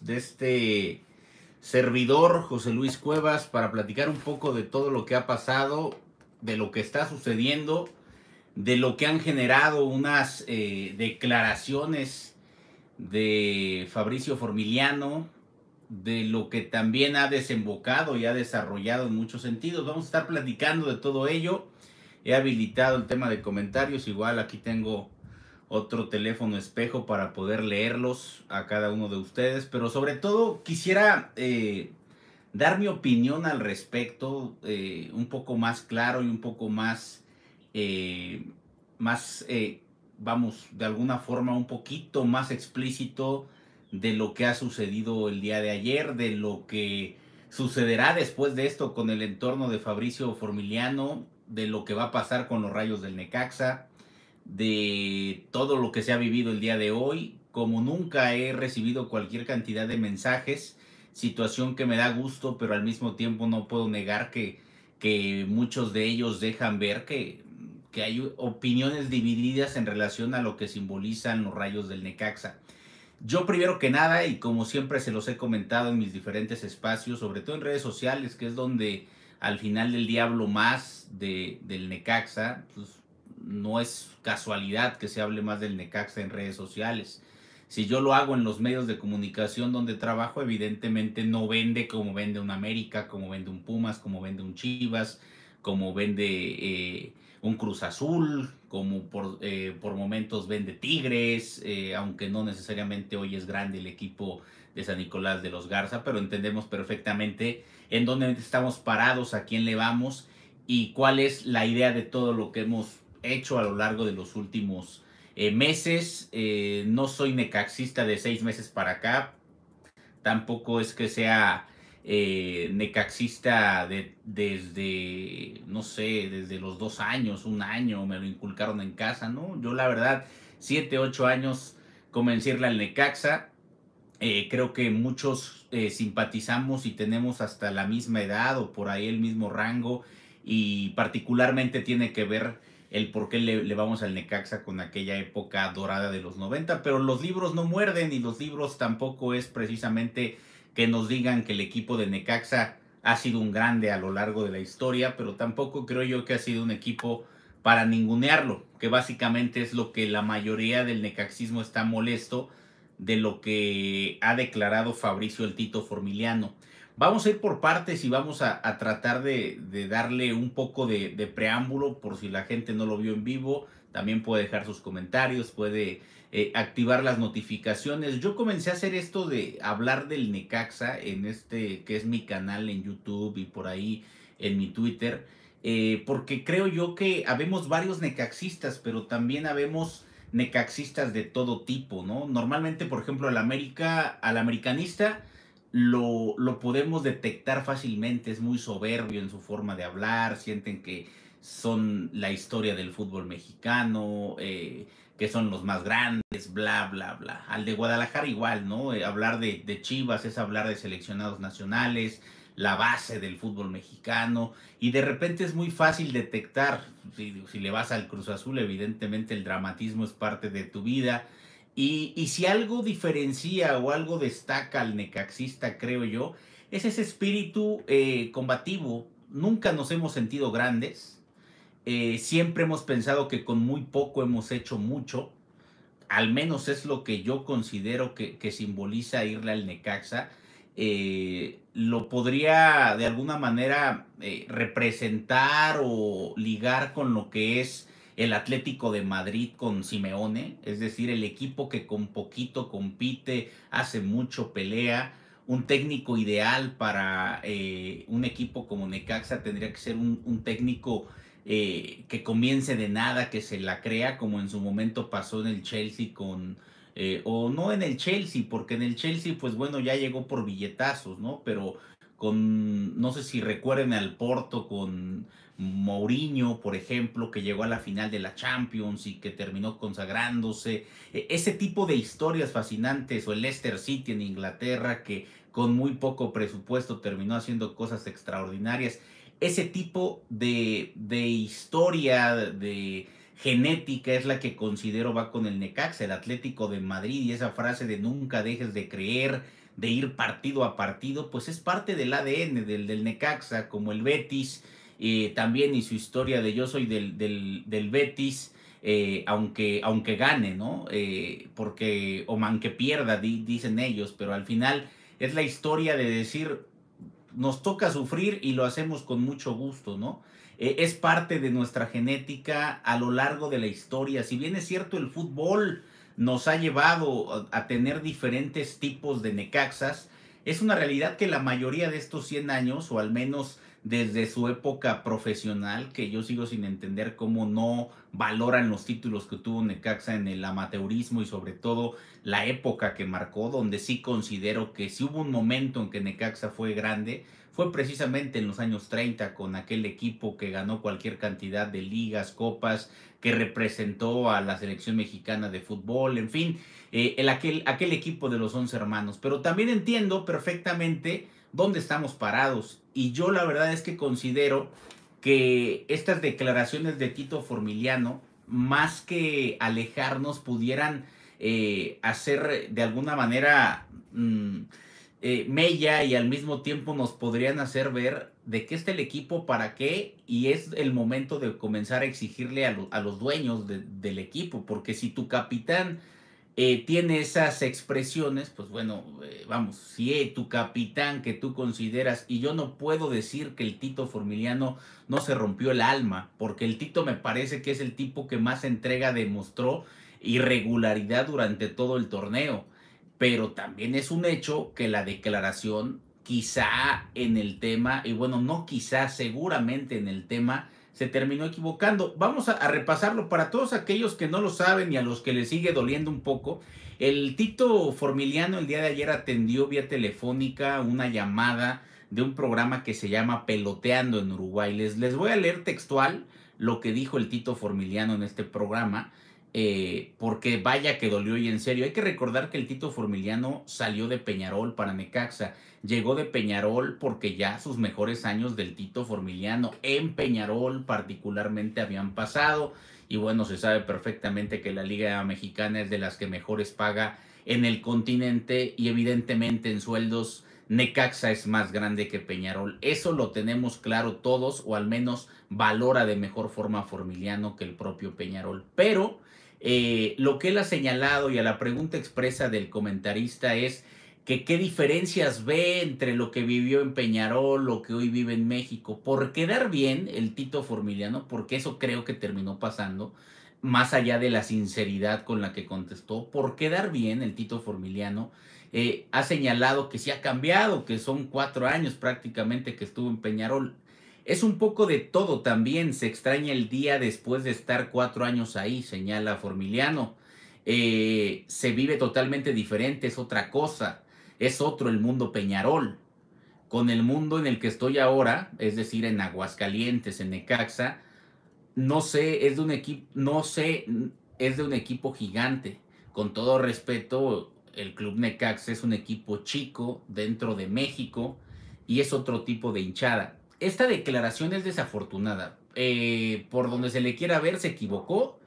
de este servidor José Luis Cuevas para platicar un poco de todo lo que ha pasado, de lo que está sucediendo, de lo que han generado unas eh, declaraciones de Fabricio Formiliano, de lo que también ha desembocado y ha desarrollado en muchos sentidos. Vamos a estar platicando de todo ello. He habilitado el tema de comentarios, igual aquí tengo otro teléfono espejo para poder leerlos a cada uno de ustedes, pero sobre todo quisiera eh, dar mi opinión al respecto eh, un poco más claro y un poco más, eh, más vamos, de alguna forma un poquito más explícito de lo que ha sucedido el día de ayer, de lo que sucederá después de esto con el entorno de Fabricio Formiliano, de lo que va a pasar con los rayos del Necaxa de todo lo que se ha vivido el día de hoy. Como nunca he recibido cualquier cantidad de mensajes, situación que me da gusto, pero al mismo tiempo no puedo negar que, que muchos de ellos dejan ver que, que hay opiniones divididas en relación a lo que simbolizan los rayos del Necaxa. Yo primero que nada, y como siempre se los he comentado en mis diferentes espacios, sobre todo en redes sociales, que es donde al final del diablo más de, del Necaxa, pues, no es casualidad que se hable más del Necaxa en redes sociales. Si yo lo hago en los medios de comunicación donde trabajo, evidentemente no vende como vende un América, como vende un Pumas, como vende un Chivas, como vende eh, un Cruz Azul, como por, eh, momentos vende Tigres, eh, aunque no necesariamente hoy es grande el equipo de San Nicolás de los Garza, pero entendemos perfectamente en dónde estamos parados, a quién le vamos y cuál es la idea de todo lo que hemos hecho a lo largo de los últimos eh, meses. Eh, no soy necaxista de seis meses para acá. Tampoco es que sea eh, necaxista de, desde, no sé, desde los dos años, un año, me lo inculcaron en casa, ¿no? Yo la verdad, siete, ocho años convencirle al necaxa. creo que muchos simpatizamos y tenemos hasta la misma edad o por ahí el mismo rango y particularmente tiene que ver el por qué le, le, vamos al Necaxa con aquella época dorada de los 90, pero los libros no muerden y los libros tampoco es precisamente que nos digan que el equipo de Necaxa ha sido un grande a lo largo de la historia, pero tampoco creo yo que ha sido un equipo para ningunearlo, que básicamente es lo que la mayoría del necaxismo está molesto de lo que ha declarado Fabricio el Tito Formiliano. Vamos a ir por partes y vamos a, tratar de, darle un poco de, preámbulo por si la gente no lo vio en vivo. También puede dejar sus comentarios, puede eh, activar las notificaciones. Yo comencé a hacer esto de hablar del Necaxa en este que es mi canal en YouTube y por ahí en mi Twitter. Eh, porque creo yo que habemos varios necaxistas, pero también habemos necaxistas de todo tipo, ¿no? Normalmente, por ejemplo, al América, al americanista lo, lo podemos detectar fácilmente, es muy soberbio en su forma de hablar, sienten que son la historia del fútbol mexicano, eh, que son los más grandes, bla, bla, bla. Al de Guadalajara igual, ¿no? Eh, hablar de, Chivas es hablar de seleccionados nacionales, la base del fútbol mexicano, y de repente es muy fácil detectar, si, si le vas al Cruz Azul, evidentemente el dramatismo es parte de tu vida, y, si algo diferencia o algo destaca al necaxista, creo yo, es ese espíritu eh, combativo. Nunca nos hemos sentido grandes. Eh, siempre hemos pensado que con muy poco hemos hecho mucho. Al menos es lo que yo considero que, simboliza irle al Necaxa. Eh, lo podría de alguna manera representar o ligar con lo que es el Atlético de Madrid con Simeone, es decir, el equipo que con poquito compite, hace mucho pelea. Un técnico ideal para eh, un equipo como Necaxa tendría que ser un, técnico eh, que comience de nada, que se la crea, como en su momento pasó en el Chelsea con, eh, o no en el Chelsea, porque en el Chelsea, pues bueno, ya llegó por billetazos, ¿no? Pero con, no sé si recuerden al Porto con Mourinho, por ejemplo, que llegó a la final de la Champions y que terminó consagrándose. E, ese tipo de historias fascinantes, o el Leicester City en Inglaterra, que con muy poco presupuesto terminó haciendo cosas extraordinarias. Ese tipo de, de historia, de genética es la que considero va con el Necax, el Atlético de Madrid y esa frase de nunca dejes de creer de ir partido a partido, pues es parte del ADN del, Necaxa, como el Betis, eh, también y su historia de yo soy del, del, Betis, eh, aunque, aunque gane, ¿no? Eh, porque, o aunque pierda, dicen ellos, pero al final es la historia de decir, nos toca sufrir y lo hacemos con mucho gusto, ¿no? es parte de nuestra genética a lo largo de la historia. Si bien es cierto el fútbol, nos ha llevado a tener diferentes tipos de necaxas. Es una realidad que la mayoría de estos 100 años, o al menos desde su época profesional, que yo sigo sin entender cómo no valoran los títulos que tuvo Necaxa en el amateurismo y sobre todo la época que marcó, donde sí considero que si hubo un momento en que Necaxa fue grande, fue precisamente en los años 30 con aquel equipo que ganó cualquier cantidad de ligas, copas que representó a la selección mexicana de fútbol, en fin, eh, el, aquel, aquel equipo de los once hermanos. Pero también entiendo perfectamente dónde estamos parados. Y yo la verdad es que considero que estas declaraciones de Tito Formiliano, más que alejarnos, pudieran eh, hacer de alguna manera... Mm, eh, mella y al mismo tiempo nos podrían hacer ver de qué está el equipo, para qué, y es el momento de comenzar a exigirle a, los dueños del equipo, porque si tu capitán eh, tiene esas expresiones, pues bueno, eh, vamos, si eh, tu capitán que tú consideras, y yo no puedo decir que el Tito Formiliano no se rompió el alma, porque el Tito me parece que es el tipo que más entrega demostró irregularidad durante todo el torneo pero también es un hecho que la declaración quizá en el tema, y bueno, no quizá, seguramente en el tema, se terminó equivocando. Vamos a, repasarlo para todos aquellos que no lo saben y a los que les sigue doliendo un poco. El Tito Formiliano el día de ayer atendió vía telefónica una llamada de un programa que se llama Peloteando en Uruguay. Les, les voy a leer textual lo que dijo el Tito Formiliano en este programa eh, porque vaya que dolió y en serio. Hay que recordar que el Tito Formiliano salió de Peñarol para Necaxa. Llegó de Peñarol porque ya sus mejores años del Tito Formiliano en Peñarol particularmente habían pasado. Y bueno, se sabe perfectamente que la Liga Mexicana es de las que mejores paga en el continente y evidentemente en sueldos Necaxa es más grande que Peñarol. Eso lo tenemos claro todos o al menos valora de mejor forma Formiliano que el propio Peñarol. Pero eh, lo que él ha señalado y a la pregunta expresa del comentarista es que qué diferencias ve entre lo que vivió en Peñarol, lo que hoy vive en México, por quedar bien el Tito Formiliano, porque eso creo que terminó pasando, más allá de la sinceridad con la que contestó, por quedar bien el Tito Formiliano, eh, ha señalado que sí ha cambiado, que son cuatro años prácticamente que estuvo en Peñarol. Es un poco de todo también, se extraña el día después de estar cuatro años ahí, señala Formiliano. Eh, se vive totalmente diferente, es otra cosa, es otro el mundo Peñarol. Con el mundo en el que estoy ahora, es decir, en Aguascalientes, en Necaxa, no sé, es de un equipo, no sé, es de un equipo gigante. Con todo respeto, el Club Necaxa es un equipo chico dentro de México y es otro tipo de hinchada esta declaración es desafortunada. Eh, por donde se le quiera ver, se equivocó.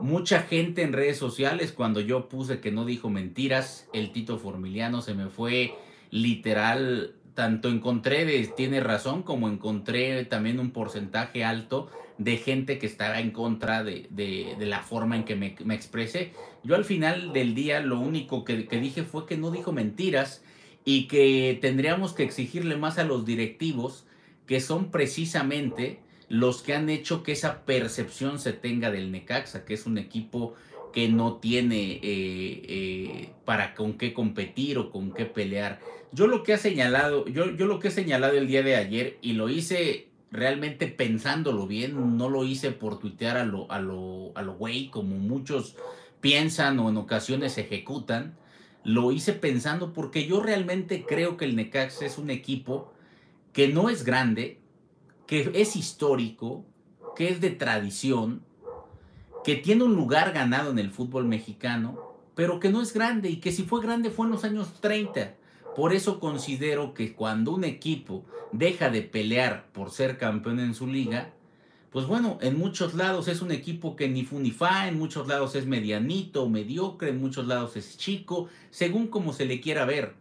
Mucha gente en redes sociales, cuando yo puse que no dijo mentiras, el Tito Formiliano se me fue literal. Tanto encontré de tiene razón, como encontré también un porcentaje alto de gente que estaba en contra de, la forma en que me, me, expresé. Yo al final del día lo único que dije fue que no dijo mentiras y que tendríamos que exigirle más a los directivos que son precisamente los que han hecho que esa percepción se tenga del Necaxa, que es un equipo que no tiene eh, eh, para con qué competir o con qué pelear. Yo lo que ha señalado, yo, lo que he señalado el día de ayer, y lo hice realmente pensándolo bien, no lo hice por tuitear a lo, a a lo güey, como muchos piensan o en ocasiones ejecutan, lo hice pensando porque yo realmente creo que el Necaxa es un equipo que no es grande, que es histórico, que es de tradición, que tiene un lugar ganado en el fútbol mexicano, pero que no es grande y que si fue grande fue en los años 30. Por eso considero que cuando un equipo deja de pelear por ser campeón en su liga, pues bueno, en muchos lados es un equipo que ni funifa, en muchos lados es medianito, mediocre, en muchos lados es chico, según como se le quiera ver.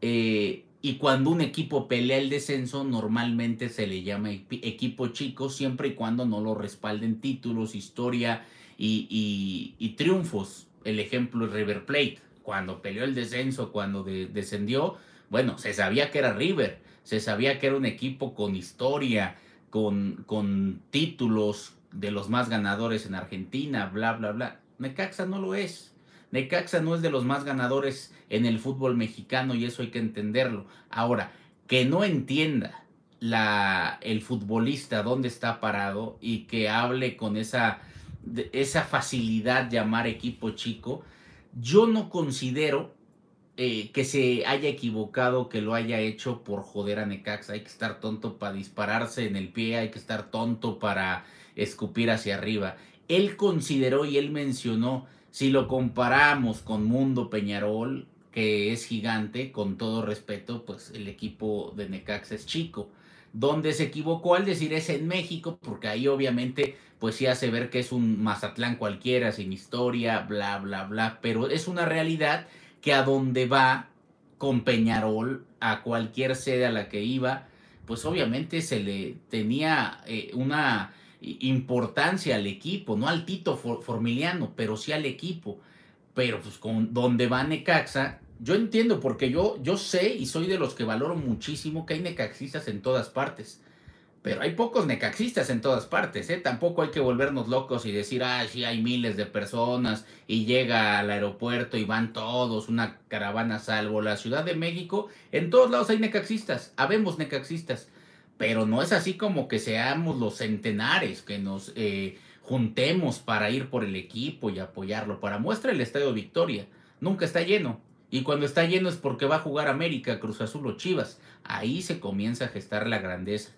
Eh, y cuando un equipo pelea el descenso, normalmente se le llama equipo chico, siempre y cuando no lo respalden títulos, historia y, triunfos. El ejemplo es River Plate. Cuando peleó el descenso, cuando descendió, bueno, se sabía que era River, se sabía que era un equipo con historia, con, con títulos de los más ganadores en Argentina, bla, bla, bla. Necaxa no lo es. Necaxa no es de los más ganadores en el fútbol mexicano y eso hay que entenderlo. Ahora, que no entienda la, el futbolista dónde está parado y que hable con esa, esa facilidad llamar equipo chico, yo no considero eh, que se haya equivocado, que lo haya hecho por joder a Necaxa. Hay que estar tonto para dispararse en el pie, hay que estar tonto para escupir hacia arriba. Él consideró y él mencionó si lo comparamos con Mundo Peñarol, que es gigante, con todo respeto, pues el equipo de Necax es chico. Donde se equivocó al decir es en México, porque ahí obviamente pues sí hace ver que es un Mazatlán cualquiera, sin historia, bla, bla, bla, pero es una realidad que a donde va con Peñarol, a cualquier sede a la que iba, pues obviamente se le tenía eh, una importancia al equipo, no al Tito Formiliano, pero sí al equipo. Pero pues con donde va Necaxa, yo entiendo porque yo, yo sé y soy de los que valoro muchísimo que hay necaxistas en todas partes. Pero hay pocos necaxistas en todas partes, ¿eh? Tampoco hay que volvernos locos y decir, ah, sí, hay miles de personas y llega al aeropuerto y van todos, una caravana salvo. La Ciudad de México, en todos lados hay necaxistas, habemos necaxistas pero no es así como que seamos los centenares que nos eh, juntemos para ir por el equipo y apoyarlo. Para muestra el Estadio Victoria, nunca está lleno. Y cuando está lleno es porque va a jugar América, Cruz Azul o Chivas. Ahí se comienza a gestar la grandeza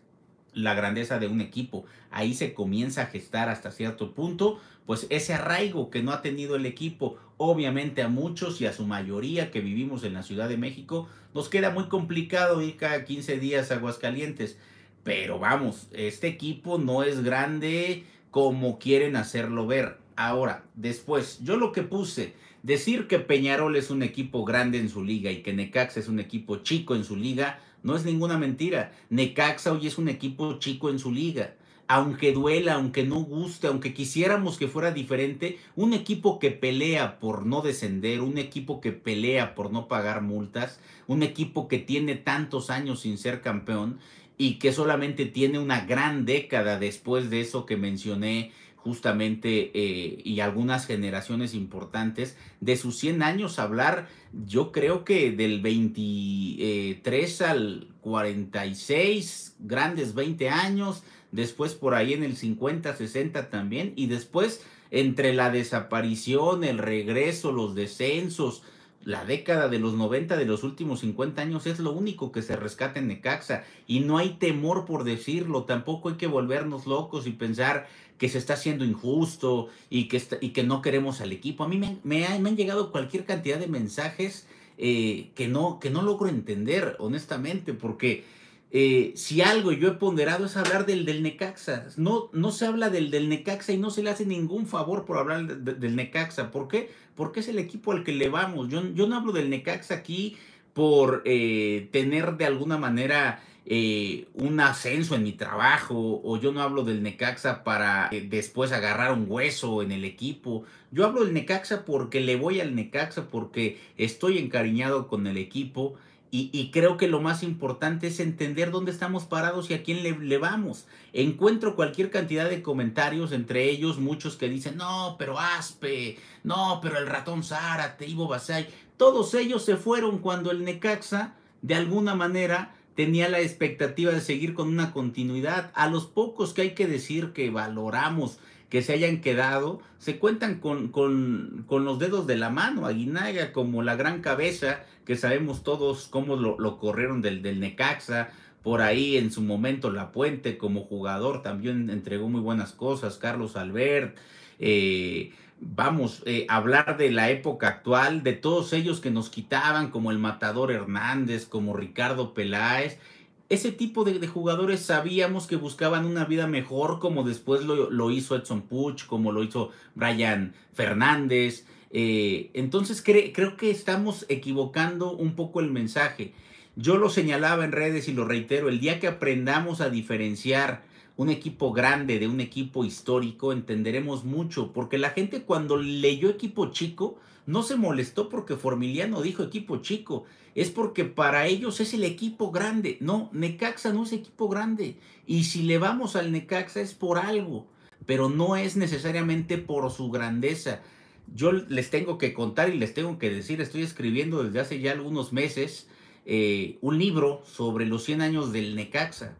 la grandeza de un equipo. Ahí se comienza a gestar hasta cierto punto, pues ese arraigo que no ha tenido el equipo. Obviamente a muchos y a su mayoría que vivimos en la Ciudad de México, nos queda muy complicado ir cada 15 días a Aguascalientes. Pero vamos, este equipo no es grande como quieren hacerlo ver. Ahora, después, yo lo que puse, decir que Peñarol es un equipo grande en su liga y que Necax es un equipo chico en su liga, no es ninguna mentira. Necaxa hoy es un equipo chico en su liga. Aunque duela, aunque no guste, aunque quisiéramos que fuera diferente, un equipo que pelea por no descender, un equipo que pelea por no pagar multas, un equipo que tiene tantos años sin ser campeón y que solamente tiene una gran década después de eso que mencioné justamente eh, y algunas generaciones importantes de sus 100 años hablar yo creo que del 23 al 46 grandes 20 años después por ahí en el 50 60 también y después entre la desaparición el regreso los descensos la década de los 90 de los últimos 50 años es lo único que se rescata en Necaxa y no hay temor por decirlo, tampoco hay que volvernos locos y pensar que se está haciendo injusto y que, y que no queremos al equipo. A mí me, han llegado cualquier cantidad de mensajes eh, que, no, que no logro entender, honestamente, porque eh, si algo yo he ponderado es hablar del del Necaxa. No, no se habla del del Necaxa y no se le hace ningún favor por hablar del Necaxa. ¿Por qué? Porque es el equipo al que le vamos. Yo, yo no hablo del Necaxa aquí por eh, tener de alguna manera eh, un ascenso en mi trabajo o yo no hablo del Necaxa para después agarrar un hueso en el equipo. Yo hablo del Necaxa porque le voy al Necaxa, porque estoy encariñado con el equipo. Y, creo que lo más importante es entender dónde estamos parados y a quién le, vamos. Encuentro cualquier cantidad de comentarios, entre ellos muchos que dicen, no, pero Aspe, no, pero el ratón Zárate, Ivo Basay. Todos ellos se fueron cuando el Necaxa, de alguna manera, tenía la expectativa de seguir con una continuidad. A los pocos que hay que decir que valoramos que se hayan quedado se cuentan con, con, con los dedos de la mano. Aguinaga como la gran cabeza, que sabemos todos cómo lo, corrieron del, del Necaxa, por ahí en su momento La Puente como jugador también entregó muy buenas cosas, Carlos Albert, eh, vamos, a eh, hablar de la época actual, de todos ellos que nos quitaban, como el Matador Hernández, como Ricardo Peláez, ese tipo de, jugadores sabíamos que buscaban una vida mejor, como después lo, hizo Edson Puch, como lo hizo Brian Fernández. Eh, entonces creo que estamos equivocando un poco el mensaje. Yo lo señalaba en redes y lo reitero, el día que aprendamos a diferenciar un equipo grande de un equipo histórico, entenderemos mucho, porque la gente cuando leyó equipo chico, no se molestó porque Formiliano dijo equipo chico, es porque para ellos es el equipo grande. No, Necaxa no es equipo grande. Y si le vamos al Necaxa es por algo, pero no es necesariamente por su grandeza. Yo les tengo que contar y les tengo que decir, estoy escribiendo desde hace ya algunos meses eh, un libro sobre los 100 años del Necaxa.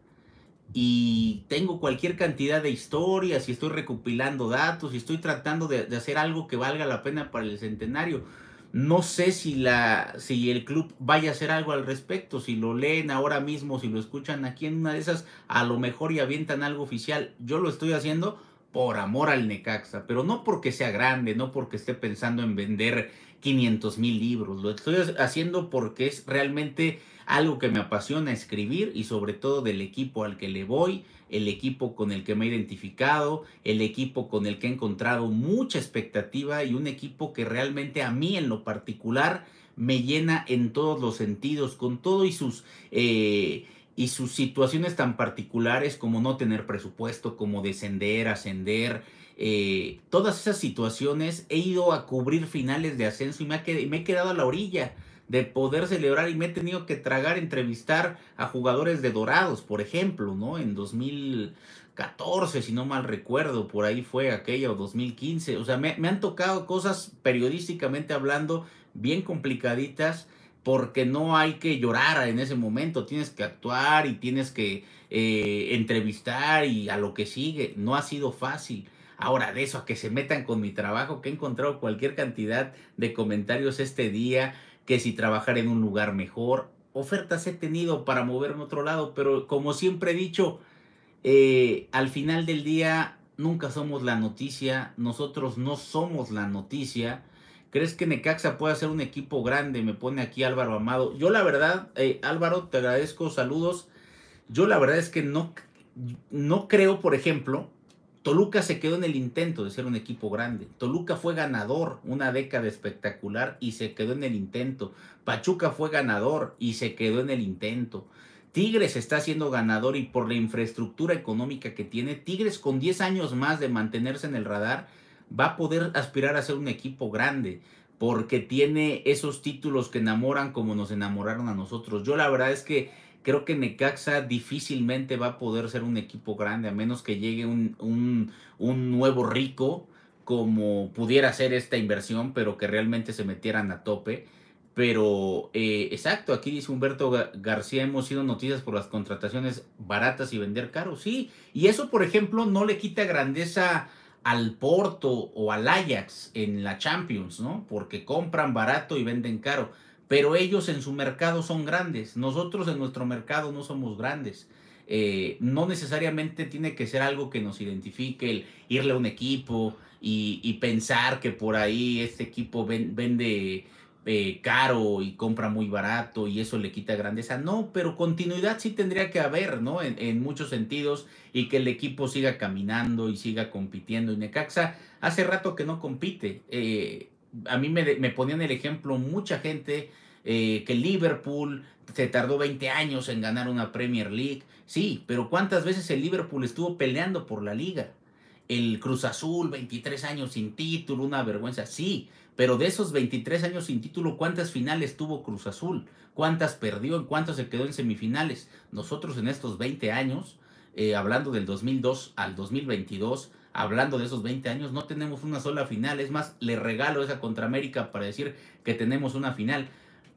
Y tengo cualquier cantidad de historias y estoy recopilando datos y estoy tratando de hacer algo que valga la pena para el centenario no sé si, la, si el club vaya a hacer algo al respecto, si lo leen ahora mismo, si lo escuchan aquí en una de esas, a lo mejor y avientan algo oficial. Yo lo estoy haciendo por amor al Necaxa, pero no porque sea grande, no porque esté pensando en vender 500 mil libros, lo estoy haciendo porque es realmente algo que me apasiona escribir y sobre todo del equipo al que le voy, el equipo con el que me he identificado, el equipo con el que he encontrado mucha expectativa y un equipo que realmente a mí en lo particular me llena en todos los sentidos, con todo y sus... Eh, y sus situaciones tan particulares como no tener presupuesto, como descender, ascender, eh, todas esas situaciones he ido a cubrir finales de ascenso y me, ha me he quedado a la orilla de poder celebrar y me he tenido que tragar entrevistar a jugadores de Dorados, por ejemplo, ¿no? En 2014, si no mal recuerdo, por ahí fue aquella o 2015, o sea, me, han tocado cosas periodísticamente hablando bien complicaditas porque no hay que llorar en ese momento, tienes que actuar y tienes que eh, entrevistar y a lo que sigue, no ha sido fácil. Ahora, de eso a que se metan con mi trabajo, que he encontrado cualquier cantidad de comentarios este día, que si trabajar en un lugar mejor. Ofertas he tenido para moverme a otro lado, pero como siempre he dicho, eh, al final del día nunca somos la noticia, nosotros no somos la noticia. ¿Crees que Necaxa puede ser un equipo grande? Me pone aquí Álvaro Amado. Yo la verdad, eh, Álvaro, te agradezco, saludos. Yo la verdad es que no, no creo, por ejemplo, Toluca se quedó en el intento de ser un equipo grande. Toluca fue ganador una década espectacular y se quedó en el intento. Pachuca fue ganador y se quedó en el intento. Tigres está siendo ganador y por la infraestructura económica que tiene, Tigres con 10 años más de mantenerse en el radar va a poder aspirar a ser un equipo grande porque tiene esos títulos que enamoran como nos enamoraron a nosotros. Yo la verdad es que creo que Necaxa difícilmente va a poder ser un equipo grande, a menos que llegue un, nuevo rico como pudiera ser esta inversión, pero que realmente se metieran a tope. Pero eh, exacto, aquí dice Humberto García, hemos sido noticias por las contrataciones baratas y vender caro, sí. Y eso, por ejemplo, no le quita grandeza al Porto o al Ajax en la Champions, ¿no? Porque compran barato y venden caro pero ellos en su mercado son grandes, nosotros en nuestro mercado no somos grandes. Eh, no necesariamente tiene que ser algo que nos identifique el irle a un equipo y, pensar que por ahí este equipo vende eh, caro y compra muy barato y eso le quita grandeza. No, pero continuidad sí tendría que haber, ¿no? En, muchos sentidos y que el equipo siga caminando y siga compitiendo. Y Necaxa hace rato que no compite. Eh, a mí me, me ponían el ejemplo mucha gente eh, que Liverpool se tardó 20 años en ganar una Premier League. Sí, pero ¿cuántas veces el Liverpool estuvo peleando por la liga? El Cruz Azul, 23 años sin título, una vergüenza. Sí, pero de esos 23 años sin título, ¿cuántas finales tuvo Cruz Azul? ¿Cuántas perdió? ¿En cuántas se quedó en semifinales? Nosotros en estos 20 años, eh, hablando del 2002 al 2022, hablando de esos 20 años, no tenemos una sola final. Es más, le regalo esa contra América para decir que tenemos una final.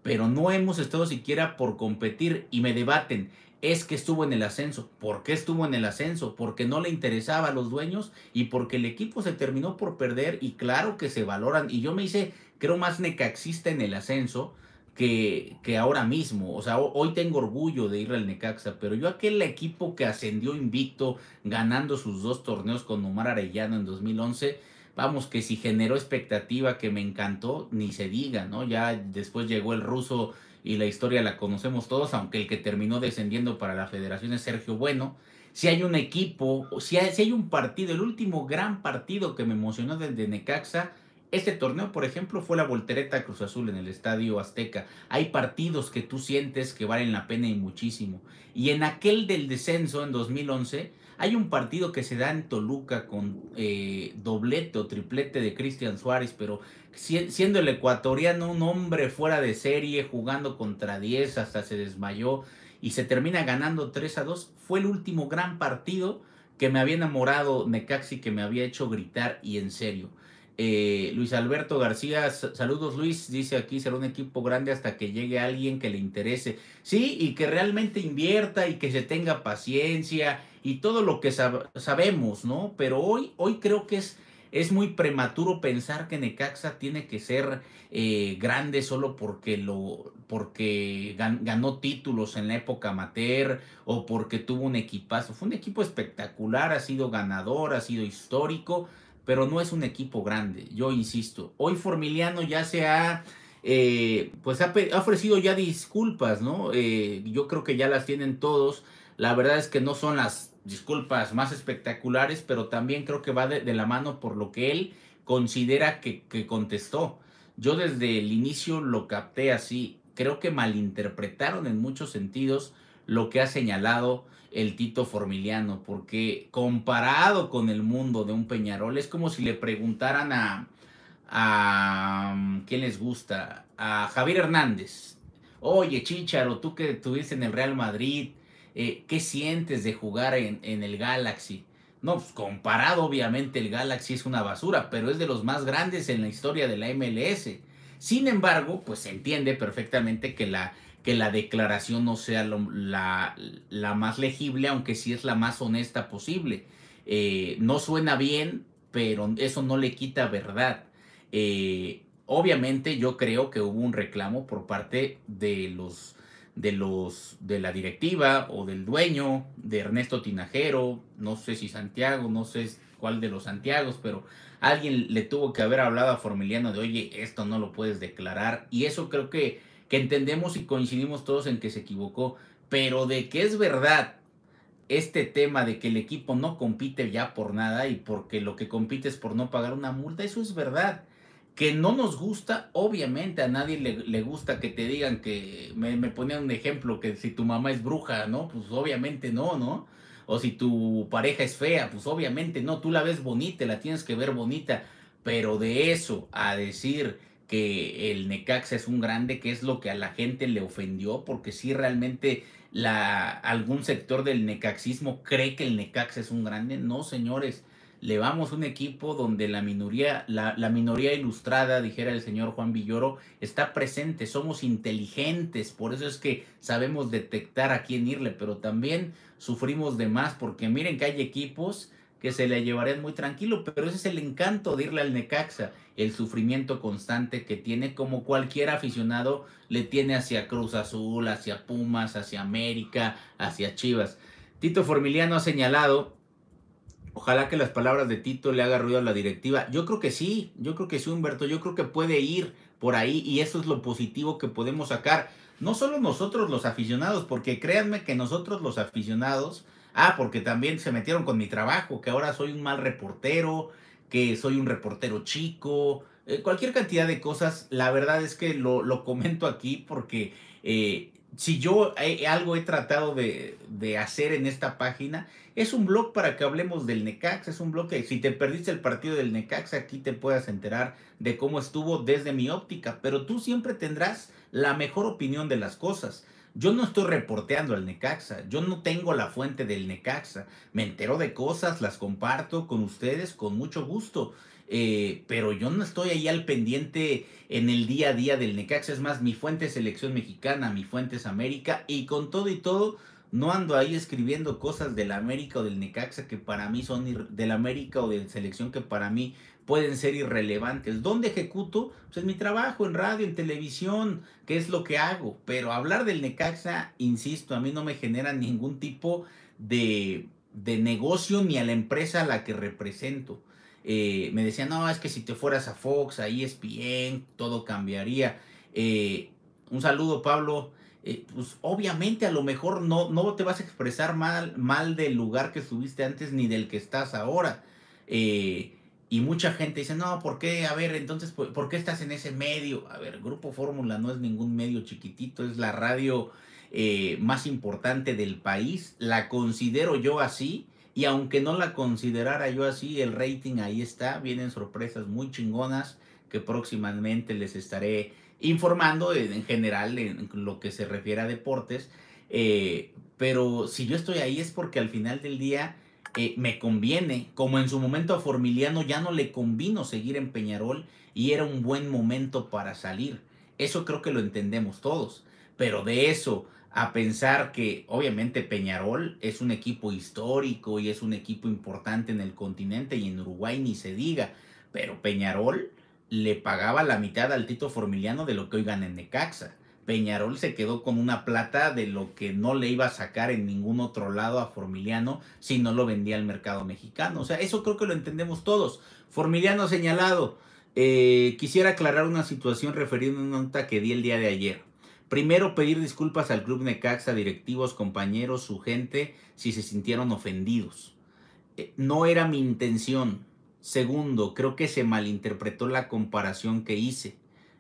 Pero no hemos estado siquiera por competir y me debaten. Es que estuvo en el ascenso. ¿Por qué estuvo en el ascenso? Porque no le interesaba a los dueños y porque el equipo se terminó por perder y claro que se valoran. Y yo me hice, creo, más necaxista en el ascenso que, ahora mismo. O sea, hoy tengo orgullo de ir al Necaxa, pero yo aquel equipo que ascendió invicto, ganando sus dos torneos con Omar Arellano en 2011, vamos, que si generó expectativa que me encantó, ni se diga, ¿no? Ya después llegó el ruso y la historia la conocemos todos, aunque el que terminó descendiendo para la federación es Sergio Bueno. Si hay un equipo, si hay, si hay un partido, el último gran partido que me emocionó desde Necaxa, este torneo, por ejemplo, fue la voltereta Cruz Azul en el Estadio Azteca. Hay partidos que tú sientes que valen la pena y muchísimo. Y en aquel del descenso en 2011, hay un partido que se da en Toluca con eh, doblete o triplete de Cristian Suárez, pero siendo el ecuatoriano un hombre fuera de serie, jugando contra 10, hasta se desmayó y se termina ganando 3 a 2. Fue el último gran partido que me había enamorado Necaxi, que me había hecho gritar y en serio. Eh, Luis Alberto García, saludos Luis, dice aquí será un equipo grande hasta que llegue alguien que le interese. Sí, y que realmente invierta y que se tenga paciencia y todo lo que sabemos, ¿no? Pero hoy, hoy creo que es, es muy prematuro pensar que Necaxa tiene que ser eh, grande solo porque, lo, porque ganó títulos en la época amateur o porque tuvo un equipazo. Fue un equipo espectacular, ha sido ganador, ha sido histórico pero no es un equipo grande, yo insisto. Hoy Formiliano ya se ha, eh, pues ha, ofrecido ya disculpas, ¿no? Eh, yo creo que ya las tienen todos. La verdad es que no son las disculpas más espectaculares, pero también creo que va de, la mano por lo que él considera que, que contestó. Yo desde el inicio lo capté así. Creo que malinterpretaron en muchos sentidos lo que ha señalado el Tito Formiliano, porque comparado con el mundo de un Peñarol, es como si le preguntaran a, a mm, ¿quién les gusta? A Javier Hernández. Oye, Chicharo, tú que estuviste en el Real Madrid, eh, ¿qué sientes de jugar en, en el Galaxy? No, pues comparado obviamente el Galaxy es una basura, pero es de los más grandes en la historia de la MLS. Sin embargo, pues se entiende perfectamente que la que la declaración no sea la, más legible, aunque sí es la más honesta posible. Eh, no suena bien, pero eso no le quita verdad. Eh, obviamente yo creo que hubo un reclamo por parte de los de los de la directiva o del dueño de Ernesto Tinajero, no sé si Santiago, no sé cuál de los Santiagos, pero alguien le tuvo que haber hablado a Formiliano de, "Oye, esto no lo puedes declarar." Y eso creo que que entendemos y coincidimos todos en que se equivocó, pero de que es verdad este tema de que el equipo no compite ya por nada y porque lo que compite es por no pagar una multa, eso es verdad. Que no nos gusta, obviamente a nadie le, gusta que te digan que me, me ponían un ejemplo que si tu mamá es bruja, ¿no? Pues obviamente no, ¿no? O si tu pareja es fea, pues obviamente no, tú la ves bonita, la tienes que ver bonita. Pero de eso a decir que el Necaxa es un grande, que es lo que a la gente le ofendió, porque si realmente la, algún sector del necaxismo cree que el Necaxa es un grande. No, señores, le vamos un equipo donde la minoría, la, la minoría ilustrada, dijera el señor Juan Villoro, está presente, somos inteligentes, por eso es que sabemos detectar a quién irle, pero también sufrimos de más, porque miren que hay equipos que se le llevarían muy tranquilo, pero ese es el encanto de irle al Necaxa el sufrimiento constante que tiene, como cualquier aficionado le tiene hacia Cruz Azul, hacia Pumas, hacia América, hacia Chivas. Tito Formiliano ha señalado, ojalá que las palabras de Tito le haga ruido a la directiva. Yo creo que sí, yo creo que sí, Humberto, yo creo que puede ir por ahí y eso es lo positivo que podemos sacar. No solo nosotros los aficionados, porque créanme que nosotros los aficionados, ah, porque también se metieron con mi trabajo, que ahora soy un mal reportero, que soy un reportero chico, eh, cualquier cantidad de cosas. La verdad es que lo, comento aquí porque eh, si yo algo he tratado de, de, hacer en esta página, es un blog para que hablemos del Necax, es un blog que si te perdiste el partido del Necax, aquí te puedas enterar de cómo estuvo desde mi óptica, pero tú siempre tendrás la mejor opinión de las cosas. Yo no estoy reporteando al Necaxa, yo no tengo la fuente del Necaxa. Me entero de cosas, las comparto con ustedes con mucho gusto. Eh, pero yo no estoy ahí al pendiente en el día a día del Necaxa. Es más, mi fuente es selección mexicana, mi fuente es América. Y con todo y todo, no ando ahí escribiendo cosas del América o del Necaxa que para mí son del América o de selección que para mí pueden ser irrelevantes. ¿Dónde ejecuto? Pues en mi trabajo, en radio, en televisión, ¿Qué es lo que hago. Pero hablar del Necaxa, insisto, a mí no me genera ningún tipo de, negocio ni a la empresa a la que represento. Eh, me decían, no, es que si te fueras a Fox, ahí es bien, todo cambiaría. Eh, un saludo, Pablo. Eh, pues obviamente a lo mejor no, no te vas a expresar mal, mal del lugar que estuviste antes ni del que estás ahora. Eh, y mucha gente dice, no, ¿por qué? A ver, entonces, ¿por qué estás en ese medio? A ver, Grupo Fórmula no es ningún medio chiquitito, es la radio eh, más importante del país, la considero yo así, y aunque no la considerara yo así, el rating ahí está, vienen sorpresas muy chingonas que próximamente les estaré informando en general en lo que se refiere a deportes, eh, pero si yo estoy ahí es porque al final del día me conviene, como en su momento a Formiliano ya no le convino seguir en Peñarol y era un buen momento para salir. Eso creo que lo entendemos todos, pero de eso a pensar que obviamente Peñarol es un equipo histórico y es un equipo importante en el continente y en Uruguay ni se diga, pero Peñarol le pagaba la mitad al Tito Formiliano de lo que hoy gana en Necaxa. Peñarol se quedó con una plata de lo que no le iba a sacar en ningún otro lado a Formiliano si no lo vendía al mercado mexicano. O sea, eso creo que lo entendemos todos. Formiliano señalado, eh, quisiera aclarar una situación referida a una nota que di el día de ayer. Primero, pedir disculpas al club Necaxa, directivos, compañeros, su gente, si se sintieron ofendidos. Eh, no era mi intención. Segundo, creo que se malinterpretó la comparación que hice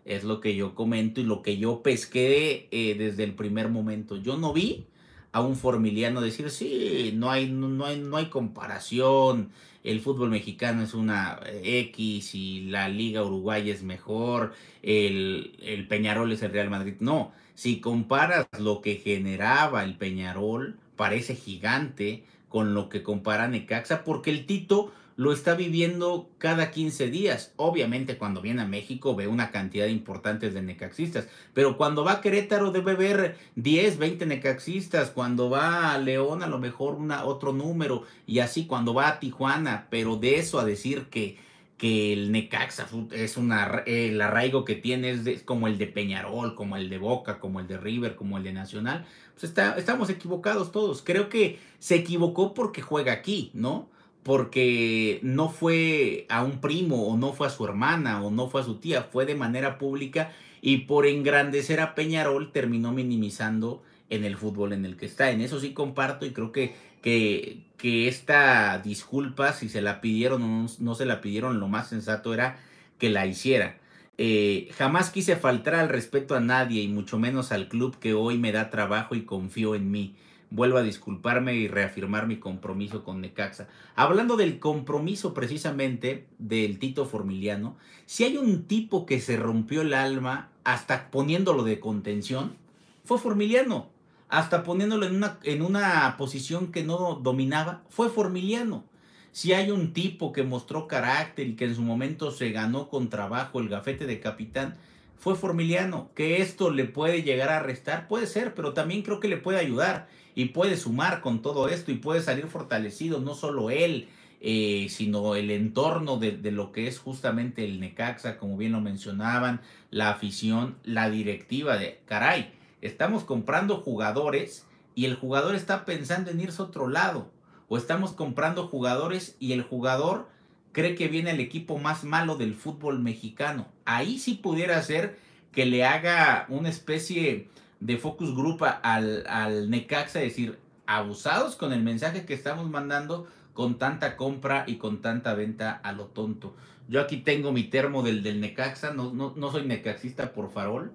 es lo que yo comento y lo que yo pesqué eh, desde el primer momento. Yo no vi a un formiliano decir, sí, no hay, no, no hay comparación, el fútbol mexicano es una eh, X y la liga Uruguay es mejor, el, el Peñarol es el Real Madrid. No, si comparas lo que generaba el Peñarol, parece gigante, con lo que compara Necaxa, porque el Tito lo está viviendo cada 15 días. Obviamente cuando viene a México ve una cantidad importante de necaxistas, pero cuando va a Querétaro debe ver 10, 20 necaxistas, cuando va a León a lo mejor una, otro número y así cuando va a Tijuana, pero de eso a decir que, que el Necaxa es una, el arraigo que tiene es como el de Peñarol, como el de Boca, como el de River, como el de Nacional, pues, estamos equivocados todos. Creo que se equivocó porque juega aquí, ¿no? Porque no fue a un primo o no fue a su hermana o no fue a su tía, fue de manera pública y por engrandecer a Peñarol terminó minimizando en el fútbol en el que está. En eso sí comparto y creo que, que, que esta disculpa, si se la pidieron o no se la pidieron, lo más sensato era que la hiciera. Eh, jamás quise faltar al respeto a nadie y mucho menos al club que hoy me da trabajo y confío en mí. Vuelvo a disculparme y reafirmar mi compromiso con Necaxa. Hablando del compromiso precisamente del Tito Formiliano, si hay un tipo que se rompió el alma hasta poniéndolo de contención, fue Formiliano. Hasta poniéndolo en una, en una posición que no dominaba, fue Formiliano. Si hay un tipo que mostró carácter y que en su momento se ganó con trabajo el gafete de capitán, fue Formiliano. Que esto le puede llegar a restar, puede ser, pero también creo que le puede ayudar y puede sumar con todo esto y puede salir fortalecido, no solo él, eh, sino el entorno de, de, lo que es justamente el Necaxa, como bien lo mencionaban, la afición, la directiva de, caray, estamos comprando jugadores y el jugador está pensando en irse a otro lado o estamos comprando jugadores y el jugador cree que viene el equipo más malo del fútbol mexicano. Ahí sí pudiera ser que le haga una especie de focus group al, al Necaxa, decir, abusados con el mensaje que estamos mandando con tanta compra y con tanta venta a lo tonto. Yo aquí tengo mi termo del, del Necaxa, no soy necaxista por farol.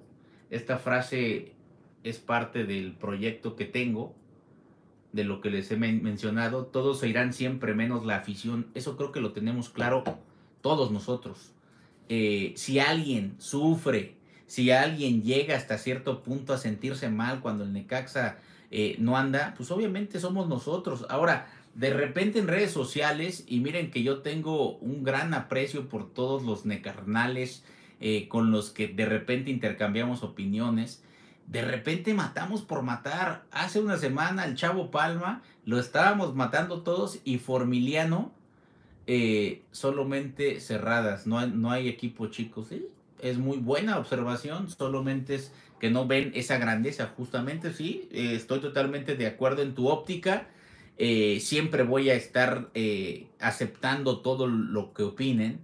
Esta frase es parte del proyecto que tengo de lo que les he mencionado, todos oirán irán siempre menos la afición. Eso creo que lo tenemos claro todos nosotros. Eh, si alguien sufre, si alguien llega hasta cierto punto a sentirse mal cuando el Necaxa eh, no anda, pues obviamente somos nosotros. Ahora, de repente en redes sociales, y miren que yo tengo un gran aprecio por todos los necarnales eh, con los que de repente intercambiamos opiniones, de repente matamos por matar. Hace una semana el Chavo Palma lo estábamos matando todos y Formiliano eh, solamente cerradas. No hay, no hay equipo chicos. ¿sí? Es muy buena observación, solamente es que no ven esa grandeza. Justamente sí, eh, estoy totalmente de acuerdo en tu óptica. Eh, siempre voy a estar aceptando todo lo que opinen.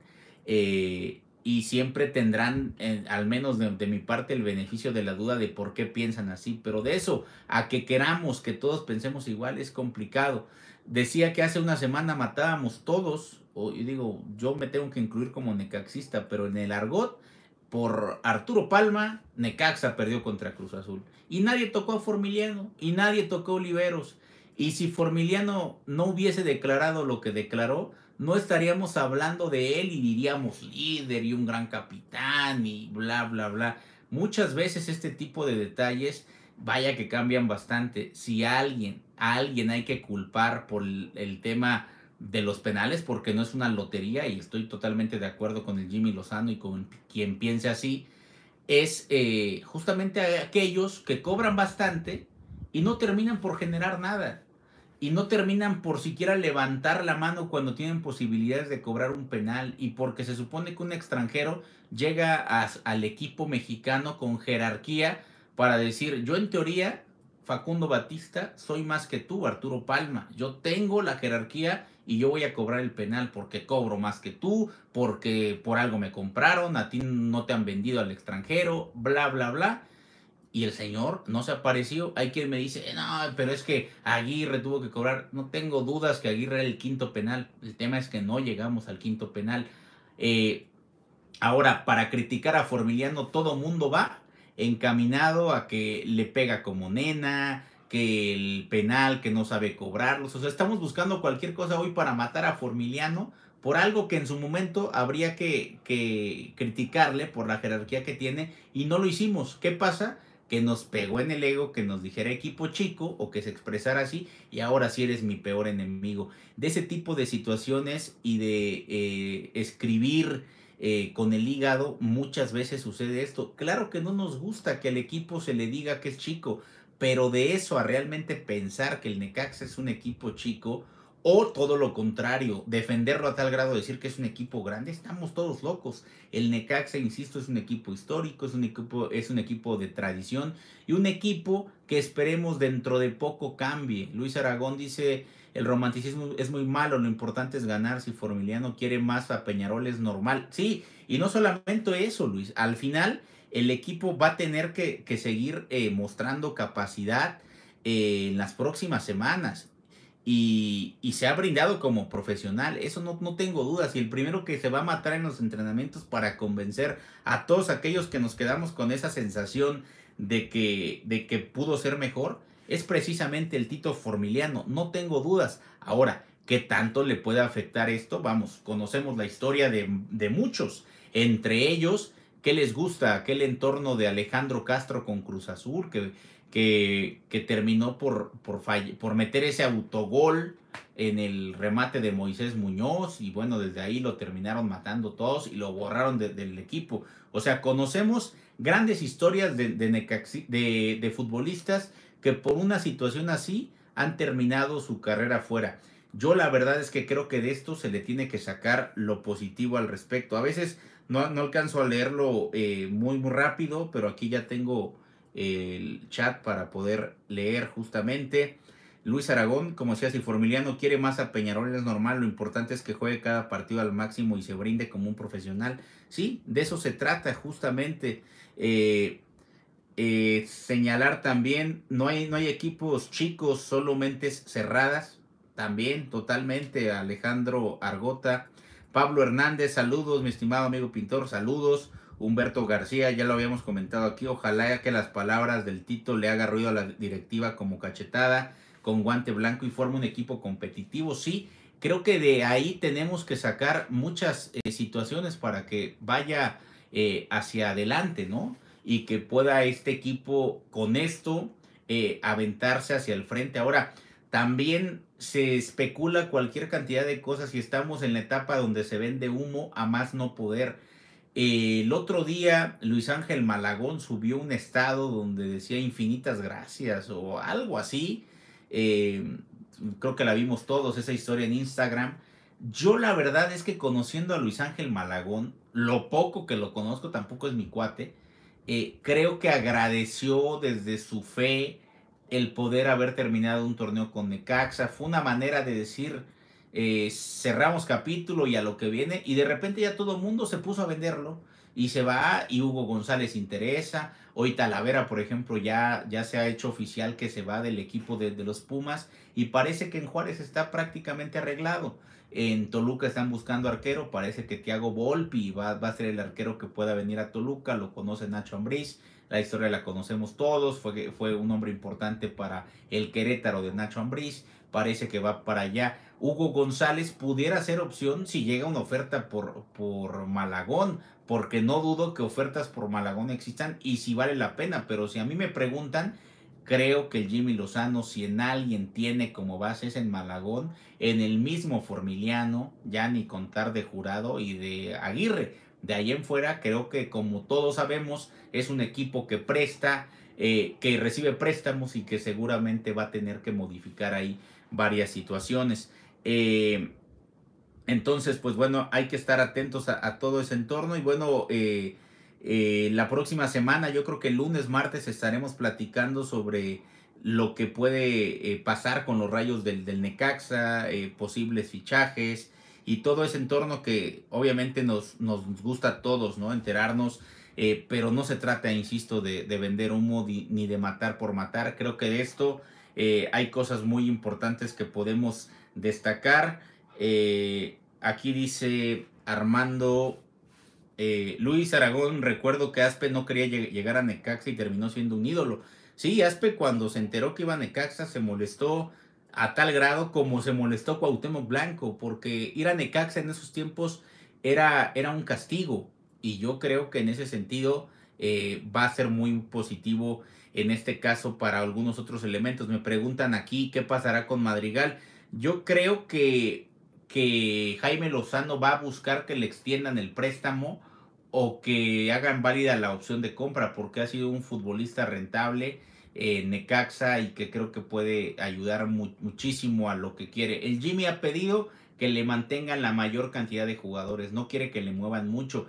Eh, y siempre tendrán, eh, al menos de, mi parte, el beneficio de la duda de por qué piensan así. Pero de eso, a que queramos que todos pensemos igual, es complicado. Decía que hace una semana matábamos todos, digo, yo me tengo que incluir como necaxista, pero en el argot, por Arturo Palma, Necaxa perdió contra Cruz Azul. Y nadie tocó a Formiliano, y nadie tocó a Oliveros. Y si Formiliano no hubiese declarado lo que declaró, no estaríamos hablando de él y diríamos líder y un gran capitán y bla, bla, bla. Muchas veces este tipo de detalles, vaya que cambian bastante. Si alguien, alguien hay que culpar por el tema de los penales, porque no es una lotería y estoy totalmente de acuerdo con el Jimmy Lozano y con quien piense así, es eh, justamente aquellos que cobran bastante y no terminan por generar nada y no terminan por siquiera levantar la mano cuando tienen posibilidades de cobrar un penal y porque se supone que un extranjero llega al equipo mexicano con jerarquía para decir, yo en teoría, Facundo Batista, soy más que tú, Arturo Palma, yo tengo la jerarquía y yo voy a cobrar el penal porque cobro más que tú, porque por algo me compraron, a ti no te han vendido al extranjero, bla, bla, bla y el señor no se apareció. Hay quien me dice, no, pero es que Aguirre tuvo que cobrar. No tengo dudas que Aguirre era el quinto penal. El tema es que no llegamos al quinto penal. Eh, ahora, para criticar a Formiliano, todo mundo va encaminado a que le pega como nena, que el penal, que no sabe cobrarlos. O sea, estamos buscando cualquier cosa hoy para matar a Formiliano por algo que en su momento habría que, que criticarle por la jerarquía que tiene y no lo hicimos. ¿Qué pasa? que nos pegó en el ego, que nos dijera equipo chico o que se expresara así y ahora sí eres mi peor enemigo. De ese tipo de situaciones y de eh, escribir eh, con el hígado muchas veces sucede esto. Claro que no nos gusta que al equipo se le diga que es chico, pero de eso a realmente pensar que el Necax es un equipo chico, o todo lo contrario, defenderlo a tal grado de decir que es un equipo grande, estamos todos locos. El Necaxa, insisto, es un equipo histórico, es un equipo, es un equipo de tradición y un equipo que esperemos dentro de poco cambie. Luis Aragón dice, el romanticismo es muy malo, lo importante es ganar, si Formiliano quiere más a Peñarol es normal. Sí, y no solamente eso, Luis, al final el equipo va a tener que, seguir eh, mostrando capacidad eh, en las próximas semanas y, se ha brindado como profesional. Eso no, tengo dudas. Y el primero que se va a matar en los entrenamientos para convencer a todos aquellos que nos quedamos con esa sensación de que, de que pudo ser mejor es precisamente el Tito Formiliano. No tengo dudas. Ahora, ¿qué tanto le puede afectar esto? Vamos, conocemos la historia de, de muchos. Entre ellos, ¿qué les gusta? Aquel entorno de Alejandro Castro con Cruz Azul, que que, que terminó por, por, por meter ese autogol en el remate de Moisés Muñoz y bueno, desde ahí lo terminaron matando todos y lo borraron del equipo. O sea, conocemos grandes historias de, de, futbolistas que por una situación así han terminado su carrera fuera. Yo la verdad es que creo que de esto se le tiene que sacar lo positivo al respecto. A veces no, no alcanzo a leerlo eh, muy, muy rápido, pero aquí ya tengo el chat para poder leer justamente. Luis Aragón, como decía, si Formiliano quiere más a Peñarol es normal, lo importante es que juegue cada partido al máximo y se brinde como un profesional. Sí, de eso se trata justamente. Eh, eh, señalar también, no hay, no hay equipos chicos, solamente cerradas, también totalmente. Alejandro Argota, Pablo Hernández, saludos, mi estimado amigo pintor, saludos. Humberto García, ya lo habíamos comentado aquí, ojalá que las palabras del Tito le haga ruido a la directiva como cachetada, con guante blanco y forme un equipo competitivo, sí. Creo que de ahí tenemos que sacar muchas eh, situaciones para que vaya eh, hacia adelante, ¿no? Y que pueda este equipo con esto eh, aventarse hacia el frente. Ahora, también se especula cualquier cantidad de cosas y estamos en la etapa donde se vende humo a más no poder el otro día Luis Ángel Malagón subió un estado donde decía infinitas gracias o algo así. Em, creo que la vimos todos, esa historia en Instagram. Yo la verdad es que conociendo a Luis Ángel Malagón, lo poco que lo conozco tampoco es mi cuate, eh, creo que agradeció desde su fe el poder haber terminado un torneo con Necaxa. Fue una manera de decir, eh, cerramos capítulo y a lo que viene, y de repente ya todo el mundo se puso a venderlo y se va, y Hugo González interesa, hoy Talavera, por ejemplo, ya, ya se ha hecho oficial que se va del equipo de, los Pumas, y parece que en Juárez está prácticamente arreglado. En Toluca están buscando arquero, parece que Thiago Volpi va, va a ser el arquero que pueda venir a Toluca, lo conoce Nacho Ambriz, la historia la conocemos todos, fue, fue un hombre importante para el Querétaro de Nacho Ambriz, parece que va para allá. Hugo González pudiera ser opción si llega una oferta por, por Malagón, porque no dudo que ofertas por Malagón existan y si vale la pena, pero si a mí me preguntan, creo que el Jimmy Lozano, si en alguien tiene como base, es en Malagón, en el mismo Formiliano, ya ni contar de Jurado y de Aguirre. De ahí en fuera, creo que como todos sabemos, es un equipo que presta, eh, que recibe préstamos y que seguramente va a tener que modificar ahí varias situaciones. Eh, entonces, pues bueno, hay que estar atentos a, todo ese entorno y bueno, eh, eh, la próxima semana, yo creo que el lunes, martes, estaremos platicando sobre lo que puede pasar con los rayos del, Necaxa, posibles fichajes y todo ese entorno que obviamente nos, nos gusta a todos, ¿no? Enterarnos. pero no se trata, insisto, de, de vender humo ni de matar por matar. Creo que de esto eh, hay cosas muy importantes que podemos destacar. Eh, aquí dice Armando eh, Luis Aragón, recuerdo que Aspe no quería llegar a Necaxa y terminó siendo un ídolo. Sí, Aspe cuando se enteró que iba a Necaxa se molestó a tal grado como se molestó Cuauhtémoc Blanco, porque ir a Necaxa en esos tiempos era, era un castigo. Y yo creo que en ese sentido va a ser muy positivo en este caso para algunos otros elementos. Me preguntan aquí qué pasará con Madrigal. Yo creo que, Jaime Lozano va a buscar que le extiendan el préstamo o que hagan válida la opción de compra porque ha sido un futbolista rentable. en Necaxa y que creo que puede ayudar muchísimo a lo que quiere. El Jimmy ha pedido que le mantengan la mayor cantidad de jugadores, no quiere que le muevan mucho,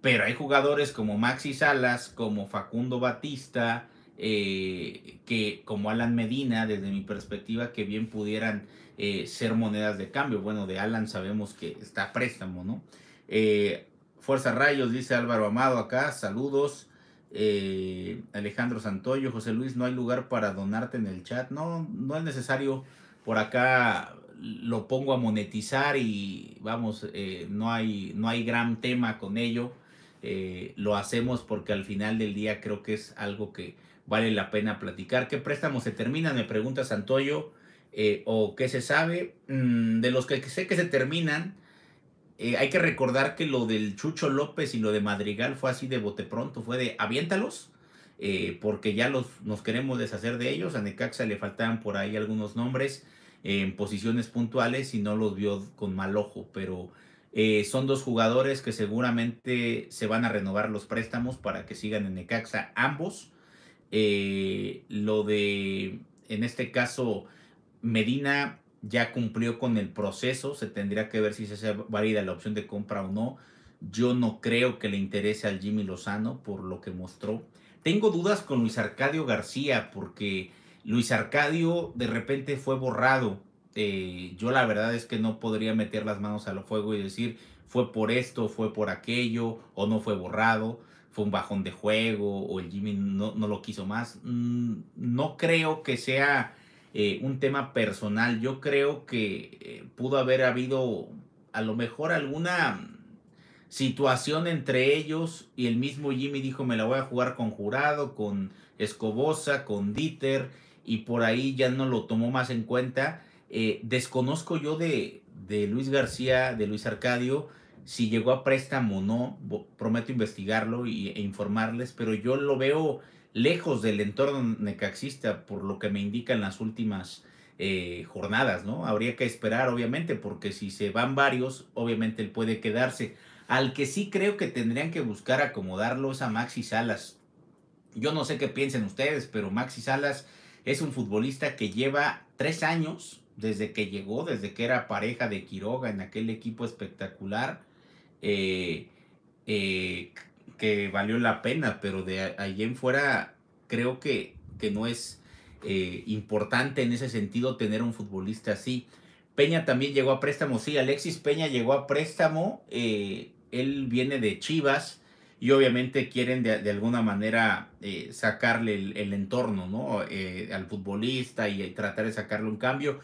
pero hay jugadores como Maxi Salas, como Facundo Batista, eh, que como Alan Medina, desde mi perspectiva, que bien pudieran eh, ser monedas de cambio. Bueno, de Alan sabemos que está préstamo, ¿no? Eh, Fuerza Rayos, dice Álvaro Amado acá, saludos. Alejandro Santoyo, José Luis, no hay lugar para donarte en el chat. No, no es necesario. Por acá lo pongo a monetizar y vamos, no, hay, no hay gran tema con ello. lo hacemos porque al final del día creo que es algo que, vale la pena platicar. ¿Qué préstamos se terminan? Me pregunta Santoyo. Eh, o qué se sabe. Mm, de los que, sé que se terminan, eh, hay que recordar que lo del Chucho López y lo de Madrigal fue así de bote pronto, fue de aviéntalos, eh, porque ya los, nos queremos deshacer de ellos. A Necaxa le faltaban por ahí algunos nombres en posiciones puntuales y no los vio con mal ojo, pero son dos jugadores que seguramente se van a renovar los préstamos para que sigan en Necaxa ambos. Eh, lo de, en este caso, Medina ya cumplió con el proceso, se tendría que ver si se hace válida la opción de compra o no. Yo no creo que le interese al Jimmy Lozano por lo que mostró. Tengo dudas con Luis Arcadio García porque Luis Arcadio de repente fue borrado. Eh, yo la verdad es que no podría meter las manos al fuego y decir fue por esto, fue por aquello o no fue borrado fue un bajón de juego o el Jimmy no, lo quiso más. Mm, no creo que sea eh, un tema personal. Yo creo que eh, pudo haber habido a lo mejor alguna situación entre ellos y el mismo Jimmy dijo me la voy a jugar con Jurado, con Escobosa, con Dieter y por ahí ya no lo tomó más en cuenta. Eh, desconozco yo de, de Luis García, de Luis Arcadio si llegó a préstamo o no, prometo investigarlo e informarles, pero yo lo veo lejos del entorno necaxista, por lo que me indican las últimas eh, jornadas, ¿no? Habría que esperar, obviamente, porque si se van varios, obviamente él puede quedarse. Al que sí creo que tendrían que buscar acomodarlo es a Maxi Salas. Yo no sé qué piensen ustedes, pero Maxi Salas es un futbolista que lleva tres años desde que llegó, desde que era pareja de Quiroga en aquel equipo espectacular eh, eh, que valió la pena, pero de allí en fuera creo que, que no es eh, importante en ese sentido tener un futbolista así. Peña también llegó a préstamo, sí, Alexis Peña llegó a préstamo, él viene de Chivas y obviamente quieren de, alguna manera sacarle el, entorno ¿no? al futbolista y tratar de sacarle un cambio.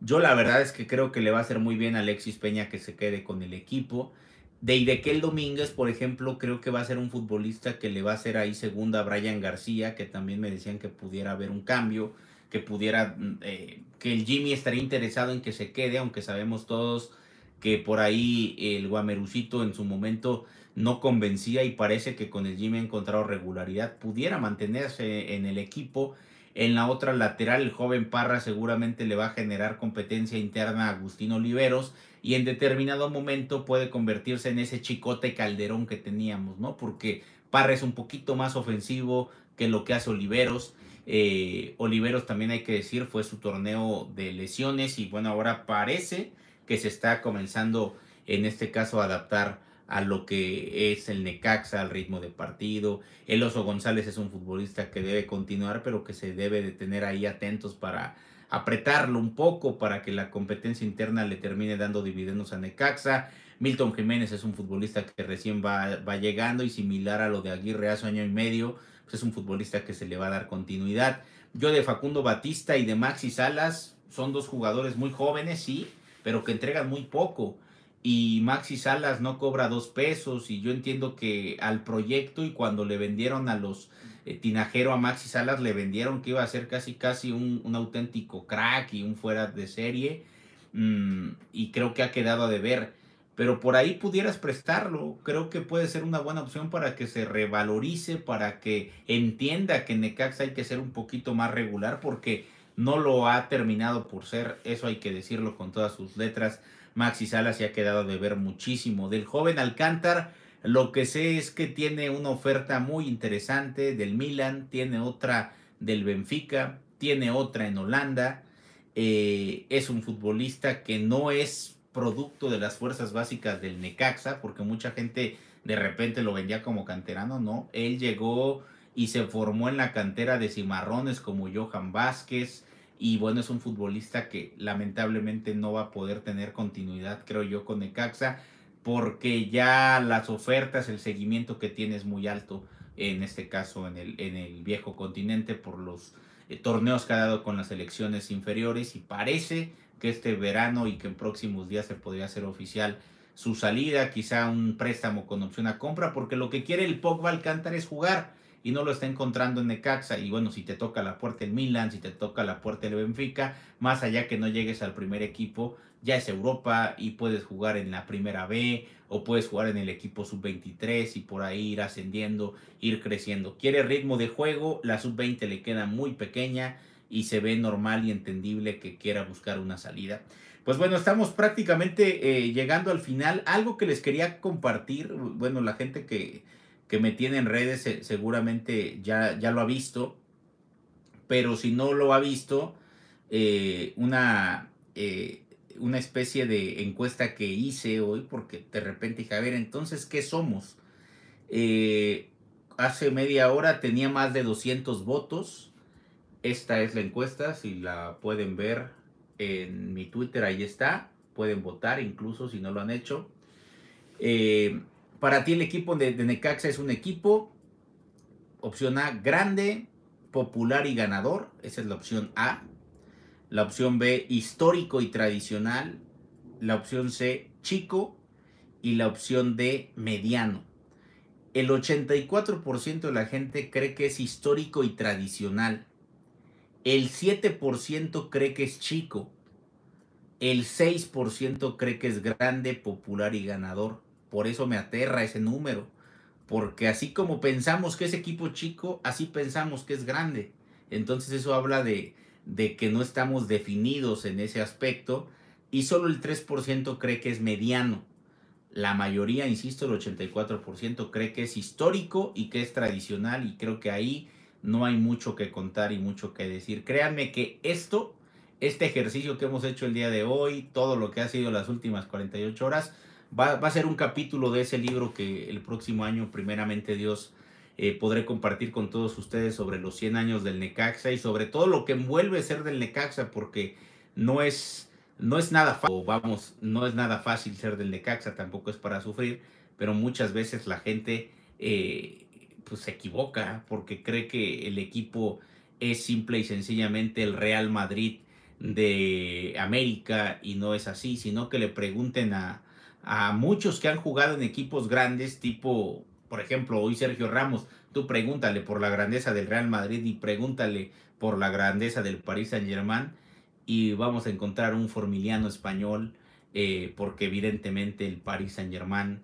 Yo la verdad es que creo que le va a hacer muy bien a Alexis Peña que se quede con el equipo. De Idequel Domínguez, por ejemplo, creo que va a ser un futbolista que le va a hacer ahí segunda a Brian García, que también me decían que pudiera haber un cambio, que pudiera, mm, eh, que el Jimmy estaría interesado en que se quede, aunque sabemos todos que por ahí el Guamerucito en su momento no convencía y parece que con el Jimmy ha encontrado regularidad, pudiera mantenerse en el equipo. En la otra lateral, el joven Parra seguramente le va a generar competencia interna a Agustín Oliveros y en determinado momento puede convertirse en ese chicote calderón que teníamos, ¿no? Porque Parra es un poquito más ofensivo que lo que hace Oliveros. Eh, Oliveros también hay que decir fue su torneo de lesiones y bueno, ahora parece que se está comenzando en este caso a adaptar a lo que es el Necaxa, al ritmo de partido. El Oso González es un futbolista que debe continuar, pero que se debe de tener ahí atentos para apretarlo un poco para que la competencia interna le termine dando dividendos a Necaxa. Milton Jiménez es un futbolista que recién va, llegando y similar a lo de Aguirre hace año y medio, pues es un futbolista que se le va a dar continuidad. Yo de Facundo Batista y de Maxi Salas son dos jugadores muy jóvenes, sí, pero que entregan muy poco. Y Maxi Salas no cobra dos pesos y yo entiendo que al proyecto y cuando le vendieron a los eh, Tinajero a Maxi Salas le vendieron que iba a ser casi casi un, auténtico crack y un fuera de serie. Mm, y creo que ha quedado a deber. Pero por ahí pudieras prestarlo. Creo que puede ser una buena opción para que se revalorice, para que entienda que en Necaxa hay que ser un poquito más regular porque no lo ha terminado por ser. Eso hay que decirlo con todas sus letras. Maxi Salas se ha quedado a deber muchísimo. Del joven Alcántar lo que sé es que tiene una oferta muy interesante del Milan, tiene otra del Benfica, tiene otra en Holanda. Eh, es un futbolista que no es producto de las fuerzas básicas del Necaxa, porque mucha gente de repente lo vendía como canterano, no. Él llegó y se formó en la cantera de cimarrones como Johan Vázquez. Y bueno, es un futbolista que lamentablemente no va a poder tener continuidad, creo yo, con Necaxa porque ya las ofertas, el seguimiento que tiene es muy alto, en este caso en el, en el viejo continente, por los eh, torneos que ha dado con las elecciones inferiores y parece que este verano y que en próximos días se podría hacer oficial su salida, quizá un préstamo con opción a compra, porque lo que quiere el Pogba Alcántara es jugar y no lo está encontrando en Necaxa. Y bueno, si te toca la puerta el Milan, si te toca la puerta el Benfica, más allá que no llegues al primer equipo, ya es Europa y puedes jugar en la primera B o puedes jugar en el equipo sub-23 y por ahí ir ascendiendo, ir creciendo. Quiere ritmo de juego, la sub-20 le queda muy pequeña y se ve normal y entendible que quiera buscar una salida. Pues bueno, estamos prácticamente eh, llegando al final. Algo que les quería compartir, bueno, la gente que, que me tiene en redes seguramente ya, ya lo ha visto, pero si no lo ha visto, eh, una... Eh, una especie de encuesta que hice hoy, porque de repente dije, a ver, entonces, ¿qué somos? Eh, hace media hora tenía más de 200 votos. Esta es la encuesta, si la pueden ver en mi Twitter, ahí está. Pueden votar incluso si no lo han hecho. Eh, para ti el equipo de, de Necaxa es un equipo, opción A, grande, popular y ganador. Esa es la opción A la opción B, histórico y tradicional, la opción C, chico y la opción D, mediano. El 84% de la gente cree que es histórico y tradicional. El 7% cree que es chico. El 6% cree que es grande, popular y ganador. Por eso me aterra ese número. Porque así como pensamos que es equipo chico, así pensamos que es grande. Entonces eso habla de, de que no estamos definidos en ese aspecto y solo el 3% cree que es mediano. La mayoría, insisto, el 84% cree que es histórico y que es tradicional y creo que ahí no hay mucho que contar y mucho que decir. Créanme que esto, este ejercicio que hemos hecho el día de hoy, todo lo que ha sido las últimas 48 horas, va, va a ser un capítulo de ese libro que el próximo año, primeramente Dios, eh, podré compartir con todos ustedes sobre los 100 años del Necaxa y sobre todo lo que envuelve ser del Necaxa, porque no es, no es nada fácil, vamos, no es nada fácil ser del Necaxa, tampoco es para sufrir, pero muchas veces la gente eh, pues se equivoca porque cree que el equipo es simple y sencillamente el Real Madrid de América y no es así, sino que le pregunten a, a muchos que han jugado en equipos grandes tipo por ejemplo, hoy Sergio Ramos, tú pregúntale por la grandeza del Real Madrid y pregúntale por la grandeza del Paris Saint-Germain y vamos a encontrar un formiliano español eh, porque evidentemente el Paris Saint-Germain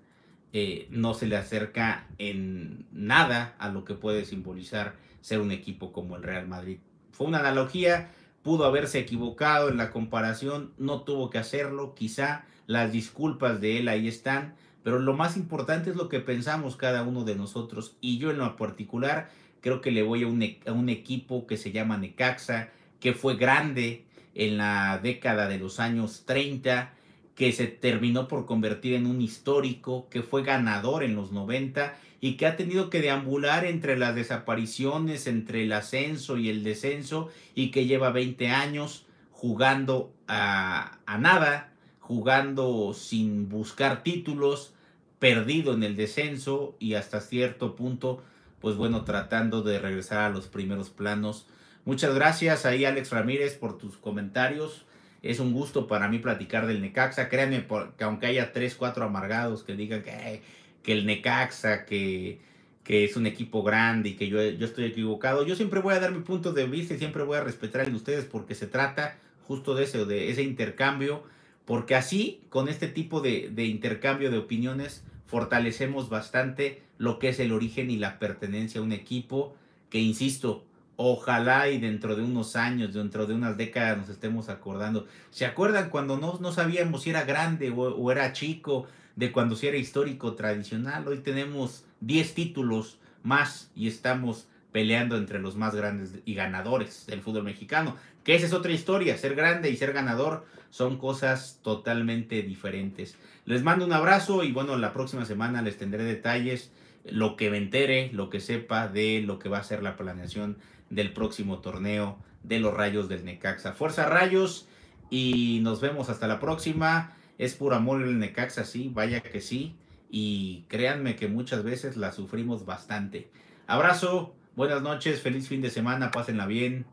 eh, no se le acerca en nada a lo que puede simbolizar ser un equipo como el Real Madrid. Fue una analogía, pudo haberse equivocado en la comparación, no tuvo que hacerlo, quizá las disculpas de él ahí están, pero lo más importante es lo que pensamos cada uno de nosotros y yo en lo particular creo que le voy a un, e, equipo que se llama Necaxa, que fue grande en la década de los años 30, que se terminó por convertir en un histórico, que fue ganador en los 90 y que ha tenido que deambular entre las desapariciones, entre el ascenso y el descenso y que lleva 20 años jugando a, a nada jugando sin buscar títulos, perdido en el descenso y hasta cierto punto, pues bueno, tratando de regresar a los primeros planos. Muchas gracias ahí Alex Ramírez por tus comentarios. Es un gusto para mí platicar del Necaxa. Créanme, que aunque haya tres, cuatro amargados que digan que, que el Necaxa, que, que es un equipo grande y que yo, yo estoy equivocado, yo siempre voy a dar mi punto de vista y siempre voy a respetar el de ustedes porque se trata justo de ese, de ese intercambio porque así, con este tipo de, de intercambio de opiniones, fortalecemos bastante lo que es el origen y la pertenencia a un equipo que, insisto, ojalá y dentro de unos años, dentro de unas décadas nos estemos acordando. ¿Se acuerdan cuando no, no sabíamos si era grande o, era chico, de cuando si era histórico tradicional? Hoy tenemos 10 títulos más y estamos peleando entre los más grandes y ganadores del fútbol mexicano, que esa es otra historia, ser grande y ser ganador son cosas totalmente diferentes. Les mando un abrazo y bueno, la próxima semana les tendré detalles, lo que me entere, lo que sepa de lo que va a ser la planeación del próximo torneo de los Rayos del Necaxa. Fuerza Rayos y nos vemos hasta la próxima. Es por amor el Necaxa, sí, vaya que sí. Y créanme que muchas veces la sufrimos bastante. Abrazo, buenas noches, feliz fin de semana, pásenla bien.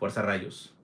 Fuerza Rayos.